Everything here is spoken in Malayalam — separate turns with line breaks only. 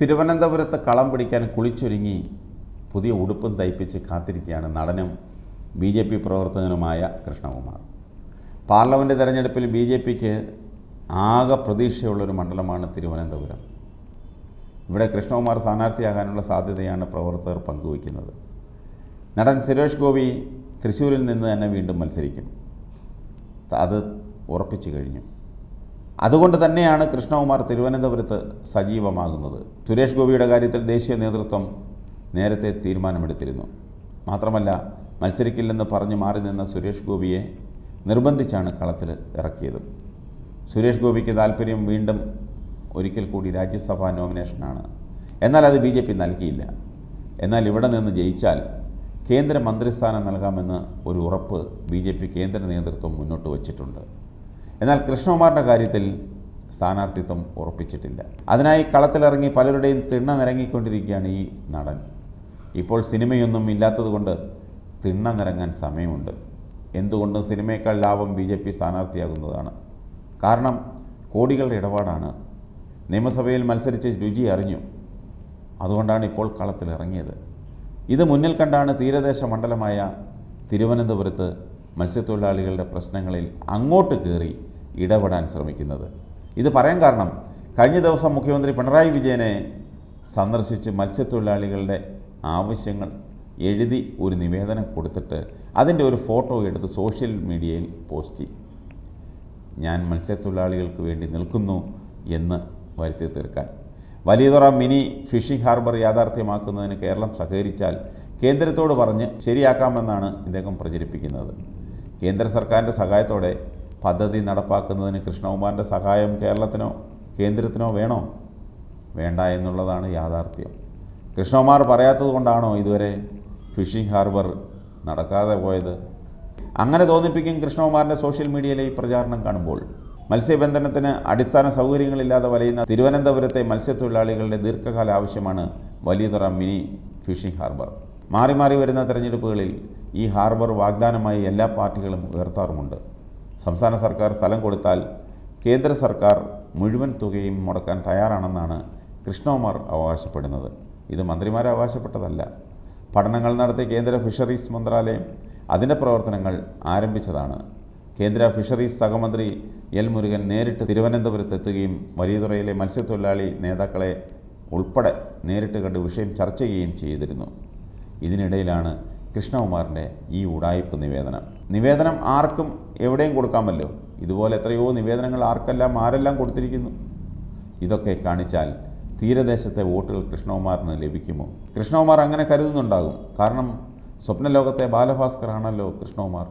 തിരുവനന്തപുരത്ത് കളം പിടിക്കാൻ കുളിച്ചൊരുങ്ങി പുതിയ ഉടുപ്പും തയ്പ്പിച്ച് കാത്തിരിക്കുകയാണ് നടനും ബി ജെ പി പ്രവർത്തകനുമായ കൃഷ്ണകുമാർ പാർലമെൻറ്റ് തെരഞ്ഞെടുപ്പിൽ ബി ജെ പിക്ക് ആകെ പ്രതീക്ഷയുള്ളൊരു മണ്ഡലമാണ് തിരുവനന്തപുരം ഇവിടെ കൃഷ്ണകുമാർ സ്ഥാനാർത്ഥിയാകാനുള്ള സാധ്യതയാണ് പ്രവർത്തകർ പങ്കുവയ്ക്കുന്നത് നടൻ സുരേഷ് ഗോപി തൃശ്ശൂരിൽ നിന്ന് തന്നെ വീണ്ടും മത്സരിക്കും അത് ഉറപ്പിച്ചു കഴിഞ്ഞു അതുകൊണ്ട് തന്നെയാണ് കൃഷ്ണകുമാർ തിരുവനന്തപുരത്ത് സജീവമാകുന്നത് സുരേഷ് ഗോപിയുടെ കാര്യത്തിൽ ദേശീയ നേതൃത്വം നേരത്തെ തീരുമാനമെടുത്തിരുന്നു മാത്രമല്ല മത്സരിക്കില്ലെന്ന് പറഞ്ഞു മാറി നിന്ന സുരേഷ് ഗോപിയെ നിർബന്ധിച്ചാണ് കളത്തിൽ ഇറക്കിയത് സുരേഷ് ഗോപിക്ക് താല്പര്യം വീണ്ടും ഒരിക്കൽ കൂടി രാജ്യസഭാ നോമിനേഷനാണ് എന്നാൽ അത് ബി ജെ പി നൽകിയില്ല എന്നാൽ ഇവിടെ നിന്ന് ജയിച്ചാൽ കേന്ദ്രമന്ത്രിസ്ഥാനം നൽകാമെന്ന് ഒരു ഉറപ്പ് ബി ജെ പി കേന്ദ്ര നേതൃത്വം മുന്നോട്ട് വച്ചിട്ടുണ്ട് എന്നാൽ കൃഷ്ണകുമാറിൻ്റെ കാര്യത്തിൽ സ്ഥാനാർത്ഥിത്വം ഉറപ്പിച്ചിട്ടില്ല അതിനായി കളത്തിലിറങ്ങി പലരുടെയും തിണ്ണ നിരങ്ങിക്കൊണ്ടിരിക്കുകയാണ് ഈ നടൻ ഇപ്പോൾ സിനിമയൊന്നും ഇല്ലാത്തതുകൊണ്ട് തിണ്ണ നിറങ്ങാൻ സമയമുണ്ട് എന്തുകൊണ്ടും സിനിമയേക്കാൾ ലാഭം ബി ജെ പി സ്ഥാനാർത്ഥിയാകുന്നതാണ് കാരണം കോടികളുടെ ഇടപാടാണ് നിയമസഭയിൽ മത്സരിച്ച് രുചി അറിഞ്ഞു അതുകൊണ്ടാണ് ഇപ്പോൾ കളത്തിലിറങ്ങിയത് ഇത് മുന്നിൽ കണ്ടാണ് തീരദേശ മണ്ഡലമായ തിരുവനന്തപുരത്ത് മത്സ്യത്തൊഴിലാളികളുടെ പ്രശ്നങ്ങളിൽ അങ്ങോട്ട് കയറി ഇടപെടാൻ ശ്രമിക്കുന്നത് ഇത് പറയാൻ കാരണം കഴിഞ്ഞ ദിവസം മുഖ്യമന്ത്രി പിണറായി വിജയനെ സന്ദർശിച്ച് മത്സ്യത്തൊഴിലാളികളുടെ ആവശ്യങ്ങൾ എഴുതി ഒരു നിവേദനം കൊടുത്തിട്ട് അതിൻ്റെ ഒരു ഫോട്ടോ എടുത്ത് സോഷ്യൽ മീഡിയയിൽ പോസ്റ്റ് ഞാൻ മത്സ്യത്തൊഴിലാളികൾക്ക് വേണ്ടി നിൽക്കുന്നു എന്ന് വരുത്തി തീർക്കാൻ വലിയതുറ മിനി ഫിഷിംഗ് ഹാർബർ യാഥാർത്ഥ്യമാക്കുന്നതിന് കേരളം സഹകരിച്ചാൽ കേന്ദ്രത്തോട് പറഞ്ഞ് ശരിയാക്കാമെന്നാണ് ഇദ്ദേഹം പ്രചരിപ്പിക്കുന്നത് കേന്ദ്ര സർക്കാരിൻ്റെ സഹായത്തോടെ പദ്ധതി നടപ്പാക്കുന്നതിന് കൃഷ്ണകുമാറിൻ്റെ സഹായം കേരളത്തിനോ കേന്ദ്രത്തിനോ വേണോ വേണ്ട എന്നുള്ളതാണ് യാഥാർത്ഥ്യം കൃഷ്ണകുമാർ പറയാത്തത് കൊണ്ടാണോ ഇതുവരെ ഫിഷിംഗ് ഹാർബർ നടക്കാതെ പോയത് അങ്ങനെ തോന്നിപ്പിക്കും കൃഷ്ണകുമാറിൻ്റെ സോഷ്യൽ മീഡിയയിലെ ഈ പ്രചാരണം കാണുമ്പോൾ മത്സ്യബന്ധനത്തിന് അടിസ്ഥാന സൗകര്യങ്ങളില്ലാതെ വലയുന്ന തിരുവനന്തപുരത്തെ മത്സ്യത്തൊഴിലാളികളുടെ ദീർഘകാല ആവശ്യമാണ് വലിയതുറ മിനി ഫിഷിംഗ് ഹാർബർ മാറി മാറി വരുന്ന തെരഞ്ഞെടുപ്പുകളിൽ ഈ ഹാർബർ വാഗ്ദാനമായി എല്ലാ പാർട്ടികളും ഉയർത്താറുമുണ്ട് സംസ്ഥാന സർക്കാർ സ്ഥലം കൊടുത്താൽ കേന്ദ്ര സർക്കാർ മുഴുവൻ തുകയും മുടക്കാൻ തയ്യാറാണെന്നാണ് കൃഷ്ണകുമാർ അവകാശപ്പെടുന്നത് ഇത് മന്ത്രിമാർ അവകാശപ്പെട്ടതല്ല പഠനങ്ങൾ നടത്തിയ കേന്ദ്ര ഫിഷറീസ് മന്ത്രാലയം അതിൻ്റെ പ്രവർത്തനങ്ങൾ ആരംഭിച്ചതാണ് കേന്ദ്ര ഫിഷറീസ് സഹമന്ത്രി എൽ മുരുകൻ നേരിട്ട് തിരുവനന്തപുരത്ത് എത്തുകയും വലിയതുറയിലെ മത്സ്യത്തൊഴിലാളി നേതാക്കളെ ഉൾപ്പെടെ നേരിട്ട് കണ്ട് വിഷയം ചർച്ച ചെയ്യുകയും ചെയ്തിരുന്നു ഇതിനിടയിലാണ് കൃഷ്ണകുമാറിൻ്റെ ഈ ഉടായ്പ് നിവേദനം നിവേദനം ആർക്കും എവിടെയും കൊടുക്കാമല്ലോ ഇതുപോലെ എത്രയോ നിവേദനങ്ങൾ ആർക്കെല്ലാം ആരെല്ലാം കൊടുത്തിരിക്കുന്നു ഇതൊക്കെ കാണിച്ചാൽ തീരദേശത്തെ വോട്ടുകൾ കൃഷ്ണകുമാറിന് ലഭിക്കുമോ കൃഷ്ണകുമാർ അങ്ങനെ കരുതുന്നുണ്ടാകും കാരണം സ്വപ്നലോകത്തെ ബാലഭാസ്കർ ആണല്ലോ കൃഷ്ണകുമാർ